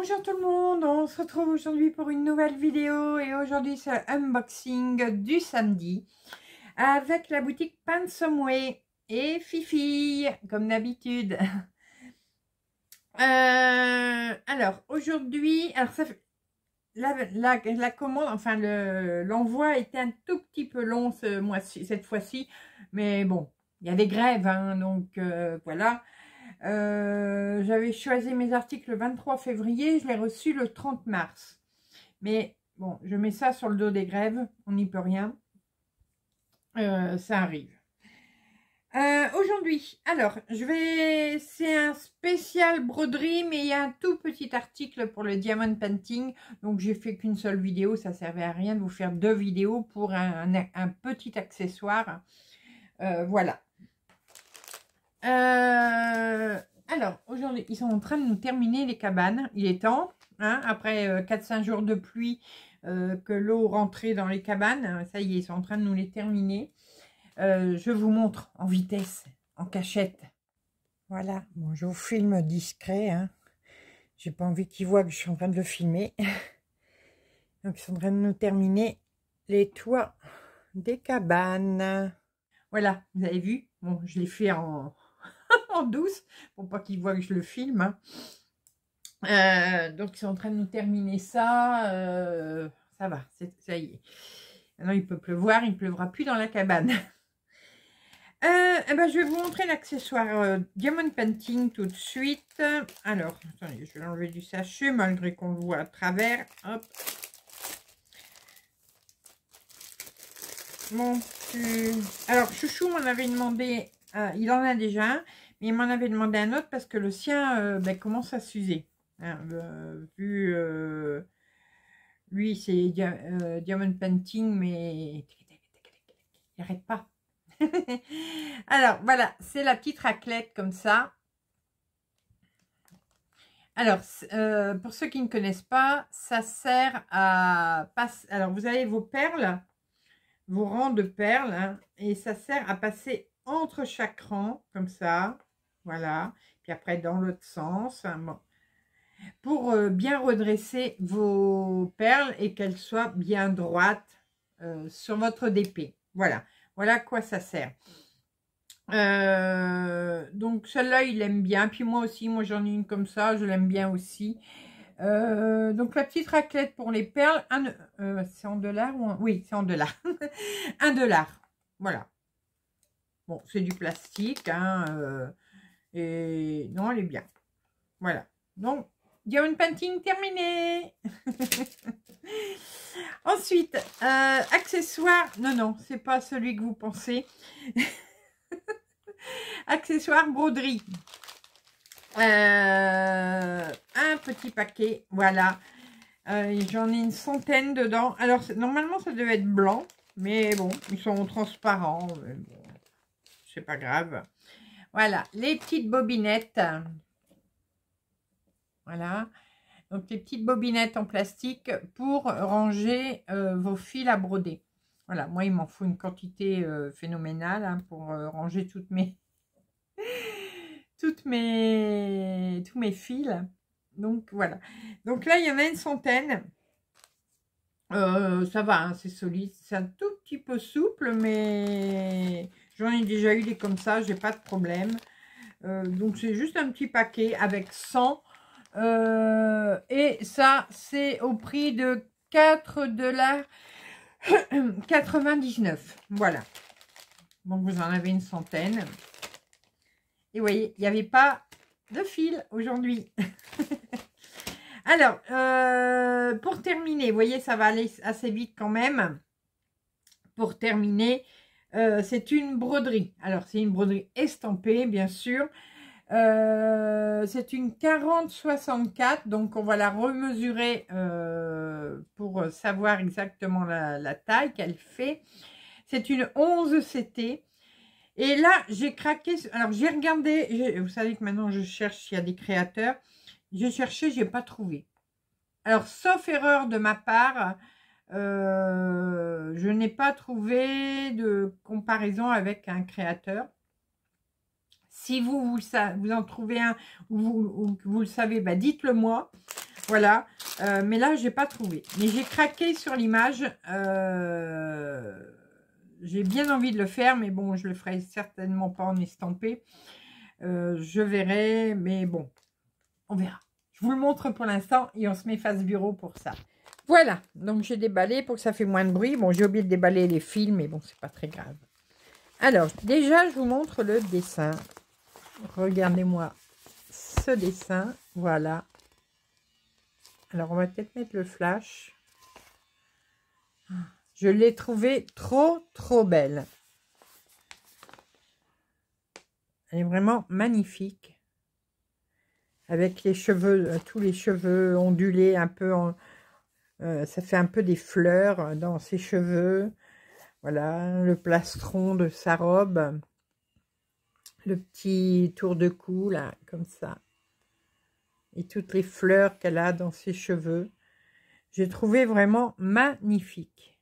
Bonjour tout le monde, on se retrouve aujourd'hui pour une nouvelle vidéo et aujourd'hui c'est unboxing du samedi avec la boutique Pansomway et Fifi comme d'habitude. Euh, alors aujourd'hui, alors la, commande, enfin l'envoi était un tout petit peu long ce mois cette fois-ci, mais bon, il y a des grèves, hein, donc euh, voilà. Euh, j'avais choisi mes articles le 23 février, je l'ai reçu le 30 mars. Mais bon, je mets ça sur le dos des grèves, on n'y peut rien. Euh, ça arrive. Euh, aujourd'hui, alors, je vais. C'est un spécial broderie, mais il y a un tout petit article pour le diamond painting. Donc, j'ai fait qu'une seule vidéo, ça servait à rien de vous faire deux vidéos pour un, petit accessoire. voilà. Euh, alors, aujourd'hui, ils sont en train de nous terminer les cabanes. Il est temps. Hein, après 4-5 euh, jours de pluie, euh, que l'eau rentrait dans les cabanes. Ça y est, ils sont en train de nous les terminer. je vous montre en vitesse, en cachette. Voilà, bon, je vous filme discret. Hein. J'ai pas envie qu'ils voient que je suis en train de le filmer. Donc, ils sont en train de nous terminer les toits des cabanes. Voilà, vous avez vu Bon, je l'ai fait en, douce, pour pas qu'ils voient que je le filme. Hein. Euh, donc, ils sont en train de nous terminer ça. Euh, ça va, ça y est. Maintenant, il peut pleuvoir, il ne pleuvra plus dans la cabane. Euh, eh ben, je vais vous montrer l'accessoire Diamond Painting tout de suite. Alors, je vais l'enlever du sachet malgré qu'on le voit à travers. Hop. Mon Alors, Chouchou m'en avait demandé, il en a déjà un il m'en avait demandé un autre parce que le sien euh, ben, commence à s'user. Hein, euh, vu, euh, lui, c'est Diamond Painting, mais il n'arrête pas. Alors, voilà, c'est la petite raclette comme ça. Alors, pour ceux qui ne connaissent pas, ça sert à... passer. Alors, vous avez vos perles, vos rangs de perles, hein, et ça sert à passer entre chaque rang, comme ça. Voilà. Puis après, dans l'autre sens. Hein, pour euh, bien redresser vos perles et qu'elles soient bien droites euh, sur votre DP. Voilà. Voilà à quoi ça sert. Euh, donc celle-là, il aime bien. Puis moi aussi, moi j'en ai une comme ça, je l'aime bien aussi. donc la petite raclette pour les perles, un, c'est en dollars ou Oui, c'est en dollars. un dollar, voilà. Bon, c'est du plastique, hein, et non, elle est bien. Voilà. Donc, une Painting terminé. Ensuite, euh, accessoire. Non, non, c'est pas celui que vous pensez. accessoire broderie. Euh, un petit paquet, voilà. Euh, j'en ai une centaine dedans. Alors, normalement, ça devait être blanc. Mais bon, ils sont transparents. Bon, c'est pas grave. Voilà, les petites bobinettes. Voilà. Donc, les petites bobinettes en plastique pour ranger euh, vos fils à broder. Voilà, moi, il m'en faut une quantité euh, phénoménale hein, pour euh, ranger toutes mes... toutes mes... tous mes fils. Donc, voilà. Donc, là, il y en a une centaine. ça va, hein, c'est solide. C'est un tout petit peu souple, mais J'en ai déjà eu des comme ça, j'ai pas de problème. Euh, donc c'est juste un petit paquet avec 100. Euh, et ça, c'est au prix de 4,99 Voilà. Donc vous en avez une centaine. Et vous voyez, il n'y avait pas de fil aujourd'hui. Alors, euh, pour terminer, vous voyez, ça va aller assez vite quand même. Pour terminer, euh, c'est une broderie. Alors, c'est une broderie estampée, bien sûr. Euh, c'est une 40-64, donc on va la remesurer euh, pour savoir exactement la, taille qu'elle fait. C'est une 11 CT. Et là, j'ai craqué. Alors, j'ai regardé. Vous savez que maintenant, je cherche s'il y a des créateurs. J'ai cherché, j'ai pas trouvé. Alors, sauf erreur de ma part, euh, je n'ai pas trouvé de comparaison avec un créateur. Si vous, vous, en trouvez un ou vous, vous le savez, bah dites-le moi. Voilà. Euh, mais là, je n'ai pas trouvé. Mais j'ai craqué sur l'image. Euh, j'ai bien envie de le faire, mais bon, je le ferai certainement pas en estampé. je verrai, mais bon, on verra. Je vous le montre pour l'instant et on se met face bureau pour ça. Voilà, donc j'ai déballé pour que ça fait moins de bruit. Bon, j'ai oublié de déballer les fils, mais bon, c'est pas très grave. Alors, déjà, je vous montre le dessin. Regardez-moi ce dessin. Voilà. Alors, on va peut-être mettre le flash. Je l'ai trouvé trop, trop belle. Elle est vraiment magnifique. Avec les cheveux, euh, tous les cheveux ondulés un peu en euh, ça fait un peu des fleurs euh, dans ses cheveux. Voilà, le plastron de sa robe. Le petit tour de cou, là, comme ça. Et toutes les fleurs qu'elle a dans ses cheveux. J'ai trouvé vraiment magnifique.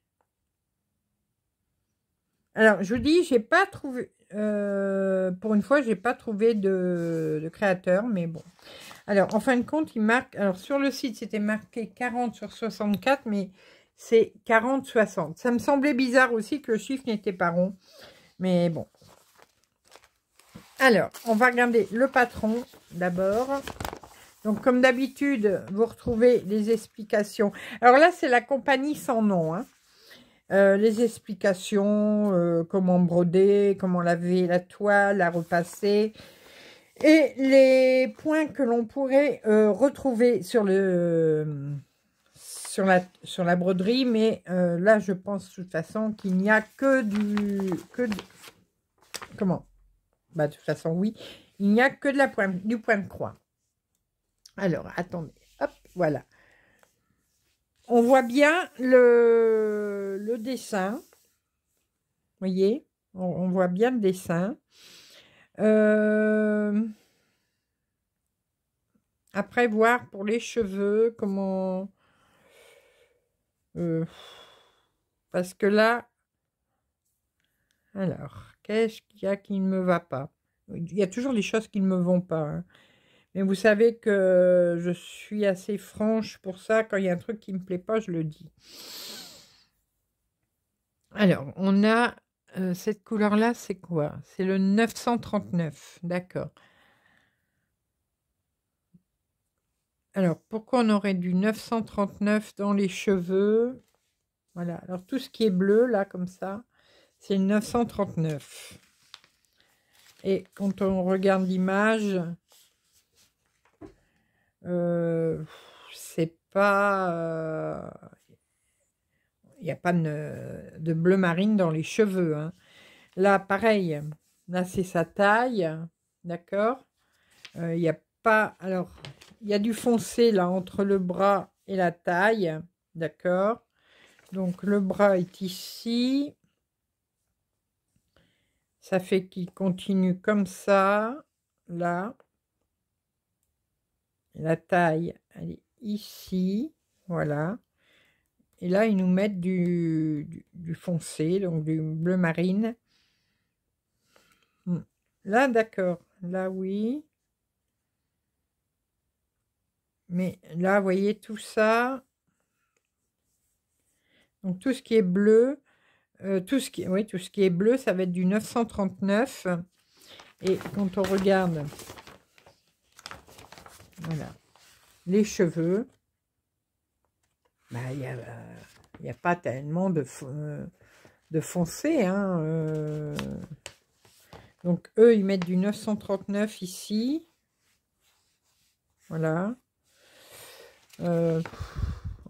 Alors, je vous dis, j'ai pas trouvé, euh, pour une fois, je n'ai pas trouvé de, de, créateur, mais bon. Alors, en fin de compte, il marque... Alors, sur le site, c'était marqué 40 sur 64, mais c'est 40-60. Ça me semblait bizarre aussi que le chiffre n'était pas rond, mais bon. Alors, on va regarder le patron d'abord. Donc, comme d'habitude, vous retrouvez les explications. Alors là, c'est la compagnie sans nom. Hein. Euh, les explications, euh, comment broder, comment laver la toile, la repasser. Et les points que l'on pourrait euh, retrouver sur, le, sur, la, broderie. Mais là, je pense de toute façon qu'il n'y a que du... Que comment bah, De toute façon, oui. Il n'y a que de la du point de croix. Alors, attendez. Hop, voilà on voit bien le, dessin. Vous voyez on, voit bien le dessin. après, voir pour les cheveux, comment... Euh, parce que là... Alors, qu'est-ce qu'il y a qui ne me va pas Il y a toujours des choses qui ne me vont pas. Hein. Mais vous savez que je suis assez franche pour ça. Quand il y a un truc qui ne me plaît pas, je le dis. Alors, on a euh, cette couleur-là, c'est quoi C'est le 939, d'accord. Alors, pourquoi on aurait du 939 dans les cheveux Voilà, alors tout ce qui est bleu, là, comme ça, c'est le 939. Et quand on regarde l'image, euh, c'est pas. Il euh, n'y a pas de, bleu marine dans les cheveux. Hein. Là, pareil, là, c'est sa taille. D'accord Il euh, n'y a pas. Alors, il y a du foncé là entre le bras et la taille. D'accord Donc, le bras est ici. Ça fait qu'il continue comme ça, là la taille, est ici, voilà. Et là, ils nous mettent du, foncé, donc du bleu marine. Hmm. Là, d'accord. Là, oui. Mais là, vous voyez tout ça. Donc, tout ce qui est bleu, euh, tout, ce qui, oui, tout ce qui est bleu, ça va être du 939. Et quand on regarde voilà. Les cheveux. Bah, il n'y euh, a, pas tellement de, euh, de foncé. Hein, euh. Donc, eux, ils mettent du 939 ici. Voilà.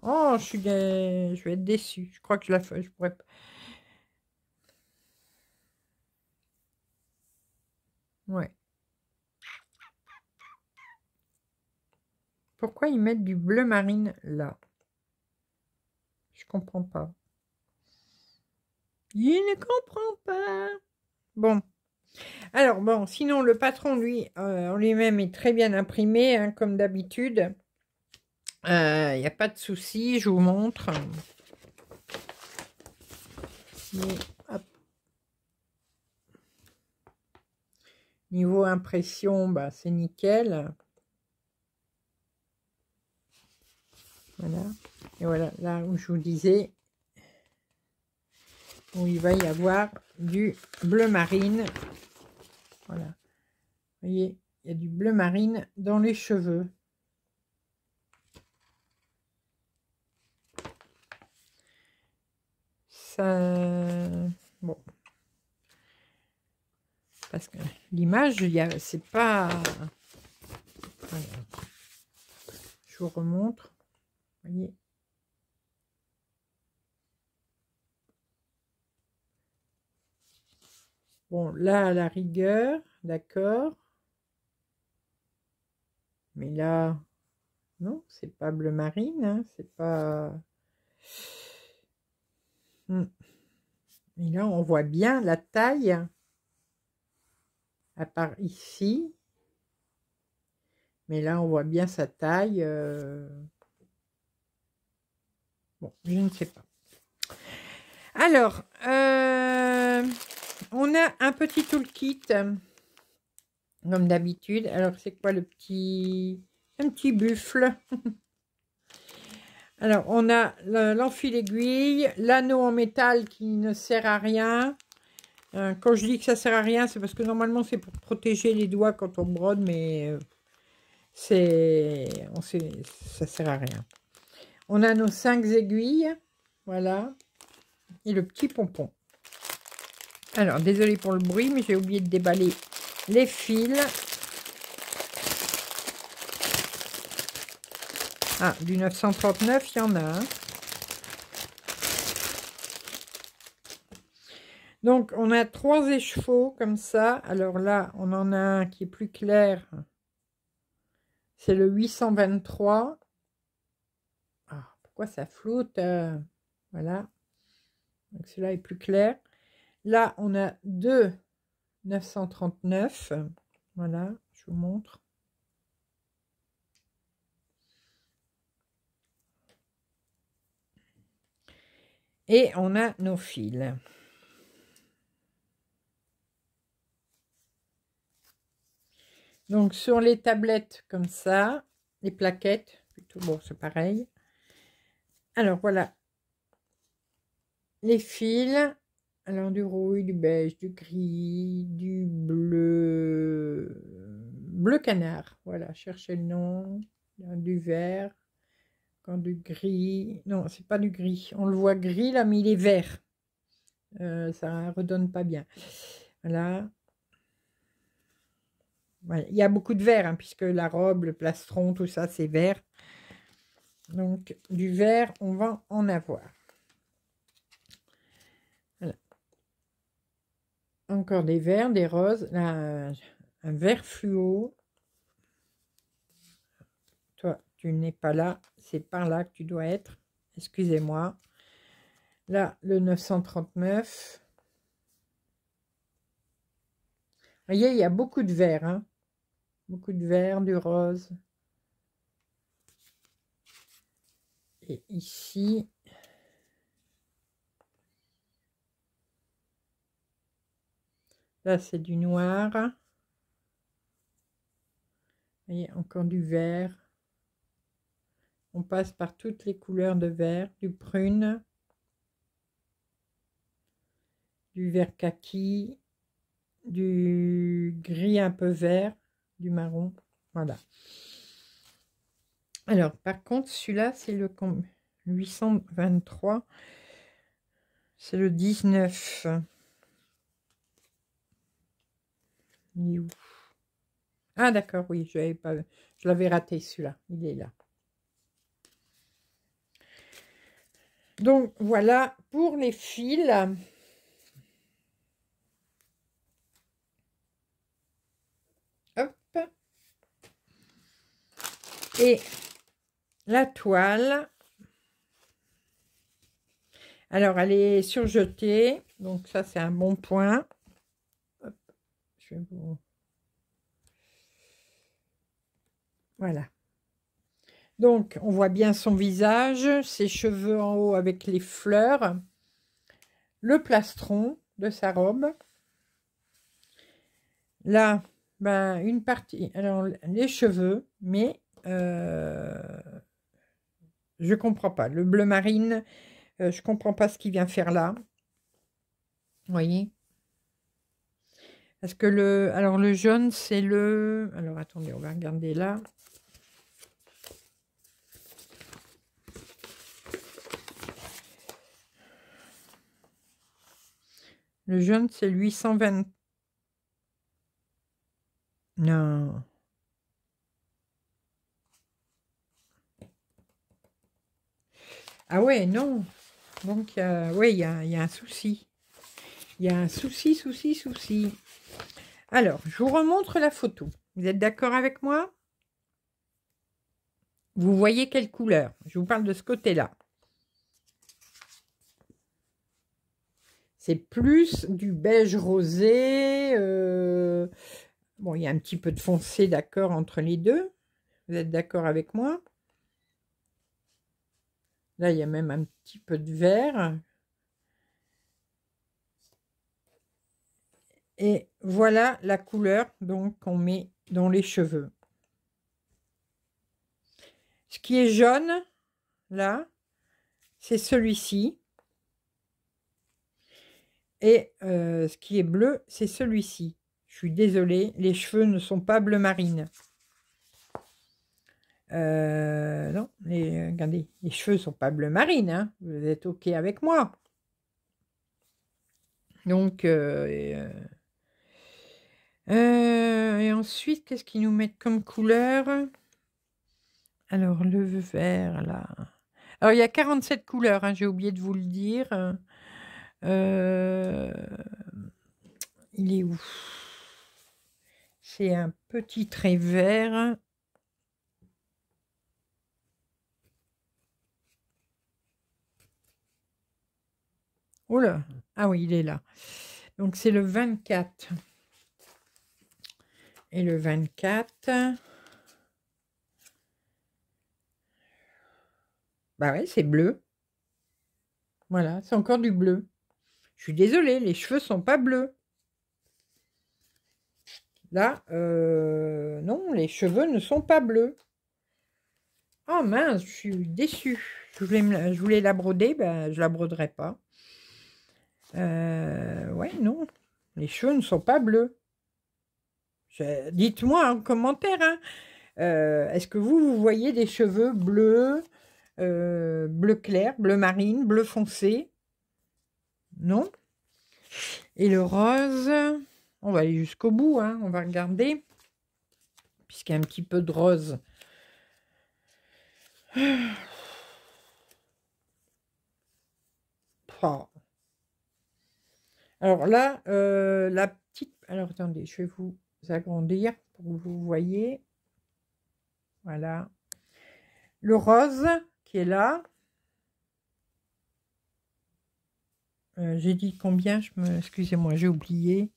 Oh, je, suis je vais être déçue. Je crois que je la je pourrais Ouais. Pourquoi ils mettent du bleu marine là Je comprends pas. Il ne comprend pas. Bon. Alors bon, sinon le patron, lui, euh, en lui-même est très bien imprimé, hein, comme d'habitude. Il euh, n'y a pas de souci, je vous montre. Niveau impression, bah, c'est nickel. Voilà. Et voilà, là où je vous disais, où il va y avoir du bleu marine. Voilà. Vous voyez, il y a du bleu marine dans les cheveux. Ça... Bon. Parce que l'image, il a... c'est pas... Voilà. Je vous remontre. Bon, là, la rigueur, d'accord. Mais là, non, c'est pas bleu marine, hein, c'est pas... Hmm. Mais là, on voit bien la taille. Hein. À part ici. Mais là, on voit bien sa taille. Euh, je ne sais pas. Alors, euh, on a un petit toolkit, euh, comme d'habitude. Alors, c'est quoi le petit... Un petit buffle. Alors, on a l'enfile aiguille, l'anneau en métal qui ne sert à rien. Euh, quand je dis que ça sert à rien, c'est parce que normalement, c'est pour protéger les doigts quand on brode, mais c'est... sait Ça sert à rien. On a nos cinq aiguilles, voilà, et le petit pompon. Alors, désolé pour le bruit, mais j'ai oublié de déballer les fils. Ah, du 939, il y en a un. Donc, on a trois échevaux comme ça. Alors là, on en a un qui est plus clair. C'est le 823 ça floute euh, voilà. cela est plus clair. Là, on a 2 939. Voilà, je vous montre. Et on a nos fils. Donc sur les tablettes comme ça, les plaquettes, plutôt bon c'est pareil. Alors voilà les fils. Alors du rouille, du beige, du gris, du bleu, bleu canard. Voilà, cherchez le nom. Du vert, quand du gris. Non, c'est pas du gris. On le voit gris là, mais il est vert. Euh, ça redonne pas bien. Voilà. Il y a beaucoup de vert, hein, puisque la robe, le plastron, tout ça, c'est vert. Donc, du vert, on va en avoir. Encore des verts, des roses. Là, un vert fluo. Toi, tu n'es pas là. C'est par là que tu dois être. Excusez-moi. Là, le 939. Vous voyez, il y a beaucoup de verts. Hein. beaucoup de verts, du rose. Et ici, là c'est du noir. Et encore du vert. On passe par toutes les couleurs de vert, du prune, du vert kaki, du gris un peu vert, du marron. Voilà. Alors, par contre, celui-là, c'est le 823. C'est le 19. Il Ah, d'accord, oui, je pas... Je l'avais raté, celui-là. Il est là. Donc, voilà pour les fils. Hop. Et la toile. Alors, elle est surjetée. Donc, ça, c'est un bon point. Voilà. Donc, on voit bien son visage, ses cheveux en haut avec les fleurs, le plastron de sa robe. Là, ben, une partie, alors les cheveux, mais euh, je ne comprends pas. Le bleu marine, je euh, je comprends pas ce qu'il vient faire là. Vous voyez Parce que le... Alors, le jaune, c'est le... Alors, attendez, on va regarder là. Le jaune, c'est 820. Non. Ah ouais, non. Donc, euh, oui, il y a, un souci. Il y a un souci, souci, souci. Alors, je vous remontre la photo. Vous êtes d'accord avec moi Vous voyez quelle couleur Je vous parle de ce côté-là. C'est plus du beige rosé. Euh, bon, il y a un petit peu de foncé, d'accord, entre les deux. Vous êtes d'accord avec moi Là, il y a même un petit peu de vert. Et voilà la couleur donc qu'on met dans les cheveux. Ce qui est jaune, là, c'est celui-ci. Et euh, ce qui est bleu, c'est celui-ci. Je suis désolée, les cheveux ne sont pas bleu marine. Euh, non, les, regardez, les cheveux sont pas bleu marine, hein. vous êtes OK avec moi. Donc, euh, euh, et, ensuite, qu'est-ce qu'ils nous mettent comme couleur Alors, le vert, là. Alors, il y a 47 couleurs, hein, j'ai oublié de vous le dire. il est où C'est un petit trait vert. Oh là Ah oui, il est là. Donc c'est le 24. Et le 24... Bah ouais, c'est bleu. Voilà, c'est encore du bleu. Je suis désolée, les cheveux sont pas bleus. Là, euh, non, les cheveux ne sont pas bleus. Oh mince, je suis déçue. Je voulais, je voulais la broder, ben, je la broderai pas. Euh, ouais, non. Les cheveux ne sont pas bleus. Dites-moi en commentaire. Hein. Euh, est-ce que vous, vous voyez des cheveux bleus, euh, bleu clair, bleu marine, bleu foncé Non Et le rose, on va aller jusqu'au bout. Hein. On va regarder. Puisqu'il y a un petit peu de rose. Alors là, euh, la petite... Alors attendez, je vais vous agrandir pour que vous voyez. Voilà. Le rose qui est là. Euh, j'ai dit combien je me... Excusez-moi, j'ai oublié.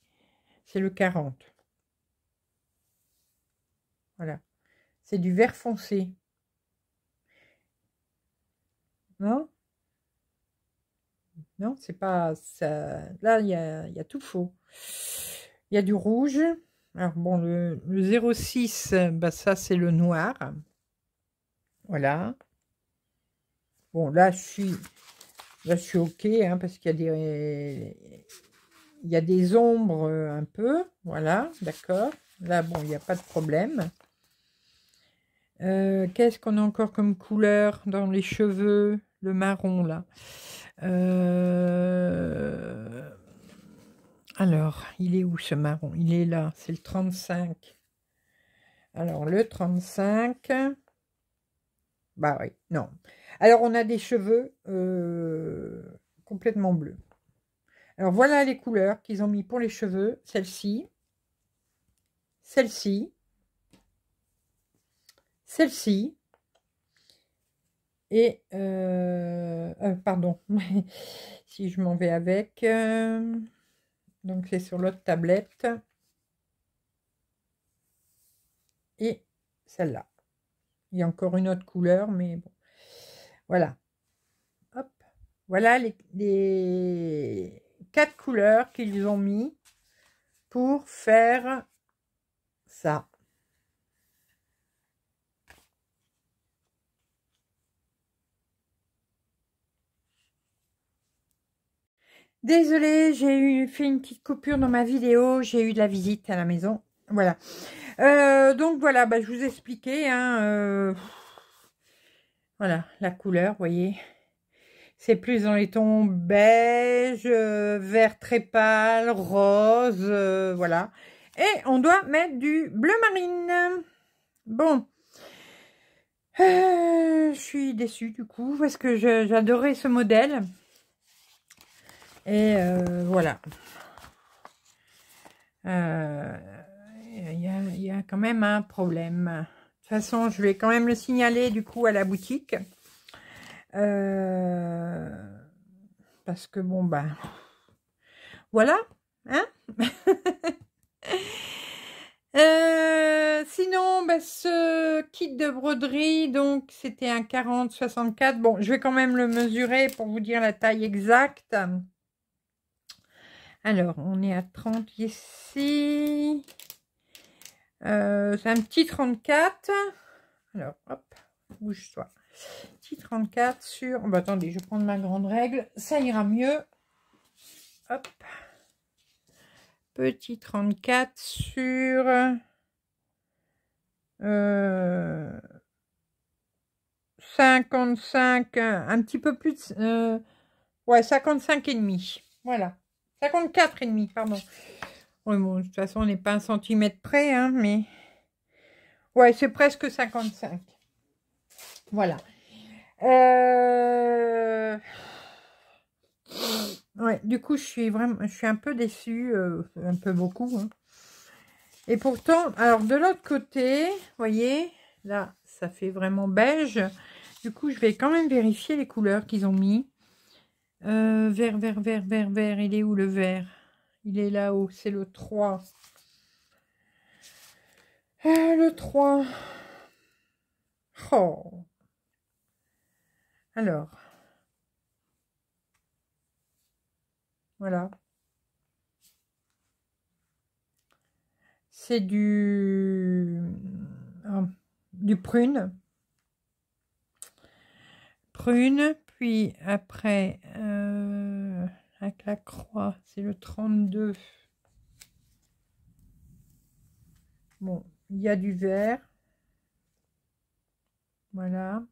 C'est le 40. Voilà. C'est du vert foncé. Non non, c'est pas ça. Là, il y a, tout faux. Il y a du rouge. Alors bon, le, le 06, bah ça c'est le noir. Voilà. Bon, là je suis, là, je suis ok, hein, parce qu'il y a des, il y a des ombres euh, un peu. Voilà, d'accord. Là, bon, il n'y a pas de problème. Euh, qu'est-ce qu'on a encore comme couleur dans les cheveux Le marron, là. Euh, alors, il est où ce marron Il est là, c'est le 35. Alors, le 35. Bah oui, non. Alors, on a des cheveux euh, complètement bleus. Alors, voilà les couleurs qu'ils ont mis pour les cheveux. Celle-ci, celle-ci, celle-ci, et, euh, euh, pardon, si je m'en vais avec, euh, donc c'est sur l'autre tablette. Et celle-là. Il y a encore une autre couleur, mais bon. Voilà. Hop. Voilà les, les quatre couleurs qu'ils ont mis pour faire ça. Désolée, j'ai eu fait une petite coupure dans ma vidéo. J'ai eu de la visite à la maison. Voilà. Euh, donc voilà, bah, je vous expliquais. Hein, euh, voilà, la couleur, vous voyez. C'est plus dans les tons beige, euh, vert très pâle, rose, voilà. Et on doit mettre du bleu marine. Bon. je suis déçue du coup parce que j'adorais ce modèle. Et euh, voilà. Euh, il y, a quand même un problème. De toute façon, je vais quand même le signaler du coup à la boutique. Euh, parce que bon, ben Voilà. Hein. sinon, bah, ce kit de broderie, donc c'était un 40-64. Bon, je vais quand même le mesurer pour vous dire la taille exacte. Alors, on est à 30 ici. Euh, c'est un petit 34. Alors, hop, bouge-toi. Petit 34 sur... Oh, bah, attendez, je vais prendre ma grande règle. Ça ira mieux. Hop. Petit 34 sur... 55, euh, un, petit peu plus de... Euh, ouais, 55 et demi. Voilà. 54,5, et demi, pardon. Oui, bon, de toute façon, on n'est pas un centimètre près, hein, mais... Ouais, c'est presque 55. Voilà. Euh, ouais, du coup, je suis vraiment... Je suis un peu déçue, euh, un peu beaucoup. Hein. Et pourtant, alors, de l'autre côté, vous voyez, là, ça fait vraiment beige. Du coup, je vais quand même vérifier les couleurs qu'ils ont mis vert, vert, vert, vert, vert. Il est où le vert Il est là-haut. C'est le 3. le 3. Oh. Alors. Voilà. C'est du... du prune. Prune, puis après, euh, avec la croix, c'est le 32. Bon, il y a du vert. Voilà.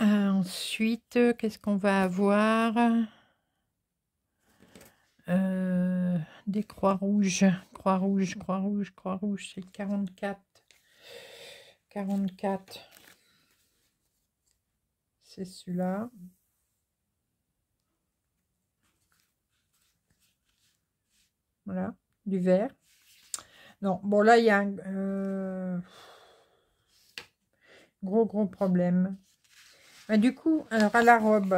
Euh, ensuite, qu'est-ce qu'on va avoir euh, Des croix rouges. Croix rouge, croix rouge, croix rouge, c'est 44. 44 c'est celui-là. Voilà, du vert. Non, bon là, il y a un euh, gros, gros problème. du coup, alors à la robe.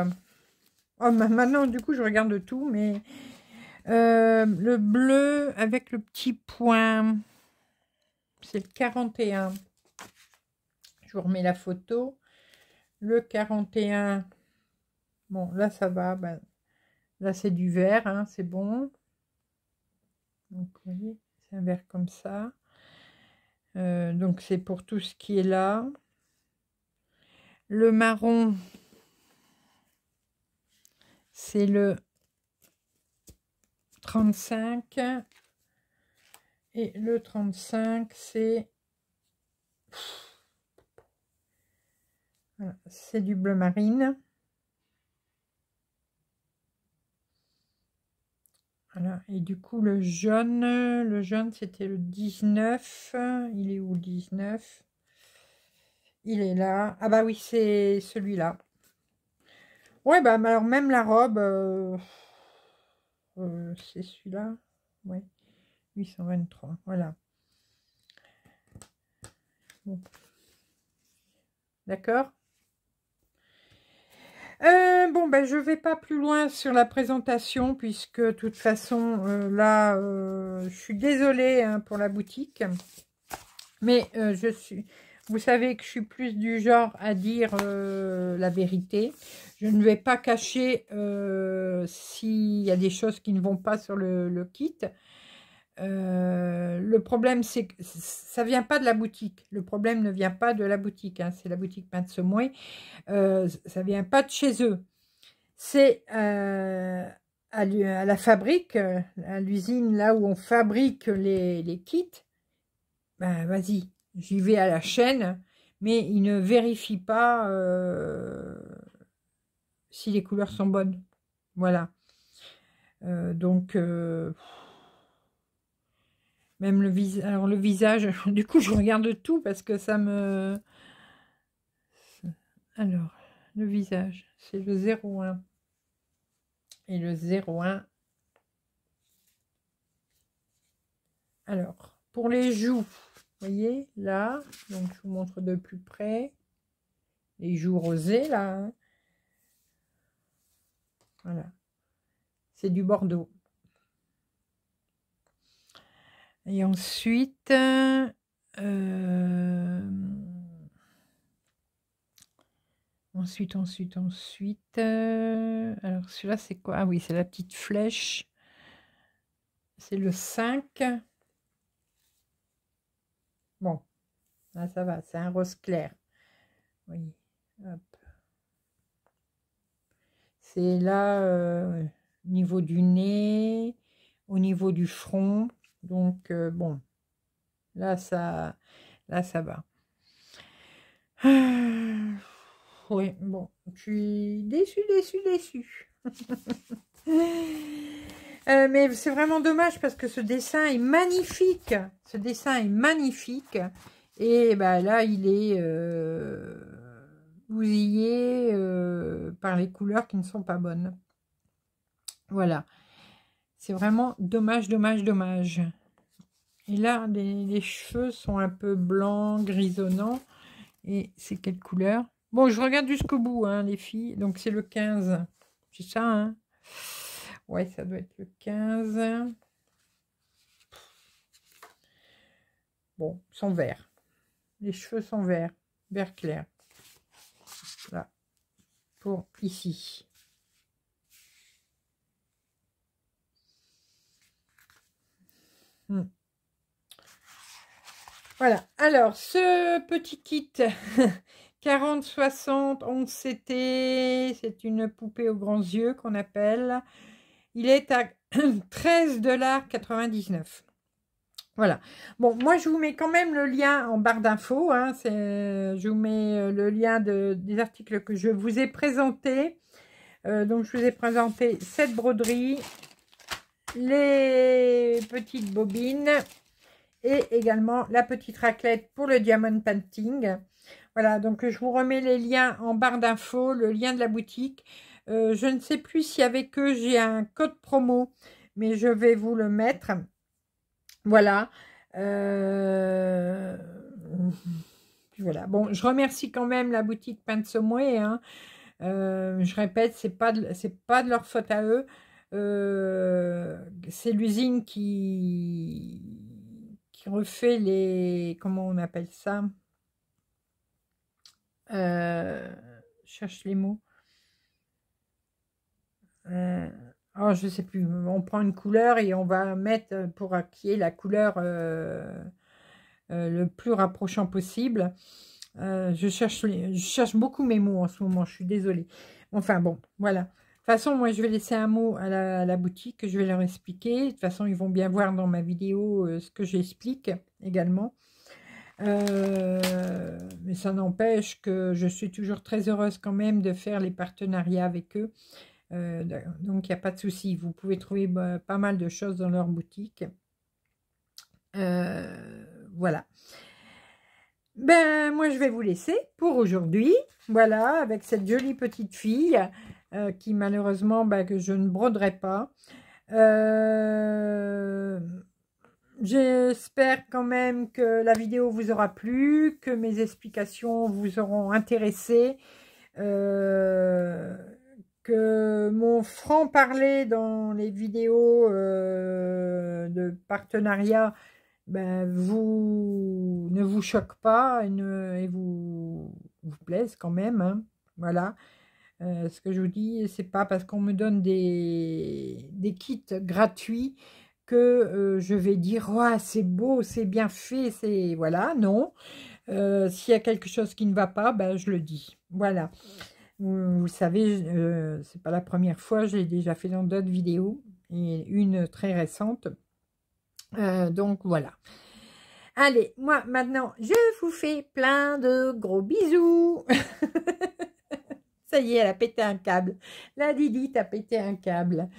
Oh, maintenant, du coup, je regarde tout, mais euh, le bleu avec le petit point, c'est le 41. Je vous remets la photo le 41, bon, là, ça va. Ben, là, c'est du vert, hein, c'est bon. Donc, oui, c'est un vert comme ça. Euh, donc, c'est pour tout ce qui est là. Le marron, c'est le 35. Et le 35, c'est c'est du bleu marine. Voilà, et du coup le jaune, le jaune c'était le 19, il est où le 19 Il est là, ah bah oui c'est celui-là. Ouais bah alors même la robe, euh, euh, c'est celui-là, ouais, 823, voilà. D'accord euh, bon, ben, je ne vais pas plus loin sur la présentation, puisque de toute façon, euh, là, euh, je suis désolée hein, pour la boutique. Mais je suis, vous savez que je suis plus du genre à dire la vérité. Je ne vais pas cacher s'il y a des choses qui ne vont pas sur le kit. Euh, le problème, c'est que ça vient pas de la boutique. Le problème ne vient pas de la boutique. Hein. C'est la boutique Pain de euh, ça vient pas de chez eux. C'est euh, à, la fabrique, à l'usine, là où on fabrique les, les kits. Ben, vas-y, j'y vais à la chaîne. Mais ils ne vérifient pas si les couleurs sont bonnes. Voilà. donc... Même le visage. le visage, du coup, je regarde tout parce que ça me. Alors, le visage, c'est le 01. Et le 01. Alors, pour les joues, vous voyez, là, donc je vous montre de plus près. Les joues rosées, là. Hein. Voilà. C'est du bordeaux. Et euh, ensuite, ensuite, ensuite, ensuite, alors celui-là c'est quoi Ah oui, c'est la petite flèche. C'est le 5. Bon, là ça va, c'est un rose clair. Oui, C'est là, euh, niveau du nez, au niveau du front. Donc, euh, bon, là, ça, là, ça va. oui, bon, je suis déçu, déçu, déçue. Euh, mais c'est vraiment dommage parce que ce dessin est magnifique. Ce dessin est magnifique. Et bah, là, il est euh, bousillé par les couleurs qui ne sont pas bonnes. Voilà. C'est vraiment dommage, dommage, dommage. Et là, les, cheveux sont un peu blancs, grisonnants. Et c'est quelle couleur Bon, je regarde jusqu'au bout, hein, les filles. Donc, c'est le 15. C'est ça, hein Ouais, ça doit être le 15. Bon, sont vert Les cheveux sont verts. Vert clair. Là. Pour ici. Hmm. Voilà. Alors, ce petit kit 40-60 11 CT, c'est une poupée aux grands yeux qu'on appelle. Il est à 13,99$. Voilà. Bon, moi, je vous mets quand même le lien en barre d'infos. Hein. je vous mets euh, le lien de, des articles que je vous ai présentés. Euh, donc, je vous ai présenté cette broderie, les petites bobines et également la petite raclette pour le diamond painting. Voilà, donc je vous remets les liens en barre d'infos, le lien de la boutique. Euh, je ne sais plus si avec eux j'ai un code promo, mais je vais vous le mettre. Voilà. Euh, voilà. Bon, je remercie quand même la boutique Paint hein. euh, je répète, c'est pas pas de leur faute à eux. Euh, c'est l'usine qui, qui refait les... Comment on appelle ça euh, cherche les mots. Euh, oh, je sais plus. On prend une couleur et on va mettre pour acquérir la couleur euh, le plus rapprochant possible. je, cherche, je cherche beaucoup mes mots en ce moment. Je suis désolée. Enfin bon, voilà toute façon, moi, je vais laisser un mot à la, la, boutique, je vais leur expliquer. De toute façon, ils vont bien voir dans ma vidéo euh, ce que j'explique également. Euh, mais ça n'empêche que je suis toujours très heureuse quand même de faire les partenariats avec eux. Euh, donc, il n'y a pas de souci. Vous pouvez trouver bah, pas mal de choses dans leur boutique. Voilà. Ben, moi, je vais vous laisser pour aujourd'hui. Voilà, avec cette jolie petite fille. Euh, qui malheureusement, bah, que je ne broderai pas. Euh, j'espère quand même que la vidéo vous aura plu, que mes explications vous auront intéressé, euh, que mon franc-parler dans les vidéos de partenariat bah, ne vous choque pas et, vous, plaise quand même. Hein. voilà. Euh, ce que je vous dis, c'est pas parce qu'on me donne des, kits gratuits que euh, je vais dire c'est beau, c'est bien fait, c'est voilà, non. Euh, s'il y a quelque chose qui ne va pas, ben, je le dis. Voilà. Vous, savez, ce c'est pas la première fois, j'ai déjà fait dans d'autres vidéos, et une très récente. donc voilà. Allez, moi maintenant, je vous fais plein de gros bisous. Ça y est, elle a pété un câble. La Lilith a pété un câble.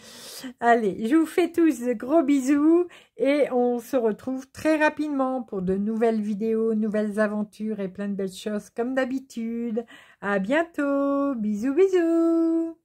Allez, je vous fais tous de gros bisous et on se retrouve très rapidement pour de nouvelles vidéos, nouvelles aventures et plein de belles choses comme d'habitude. À bientôt. Bisous, bisous.